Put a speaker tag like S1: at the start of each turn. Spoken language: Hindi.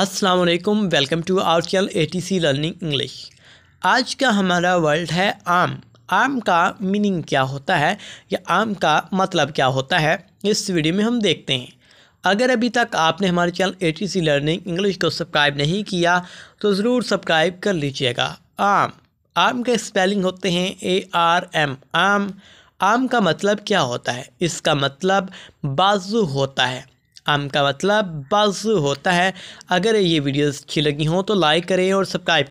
S1: अस्सलाम welcome to our T ATC learning English आज का हमारा वर्ड है आम आम का मीनिंग क्या होता है या आम का मतलब क्या होता है इस वीडियो में हम देखते हैं अगर अभी तक आपने हमारे चैनल एटीसी लर्निंग इंग्लिश को सब्सक्राइब नहीं किया तो ज़रूर सब्सक्राइब कर लीजिएगा आम आम के स्पेलिंग होते हैं ए आर एम आम आम का मतलब क्या होता है इसका मतलब बाजू होता है आम का मतलब बाजू होता है अगर ये वीडियोस अच्छी लगी हों तो लाइक करें और सब्सक्राइब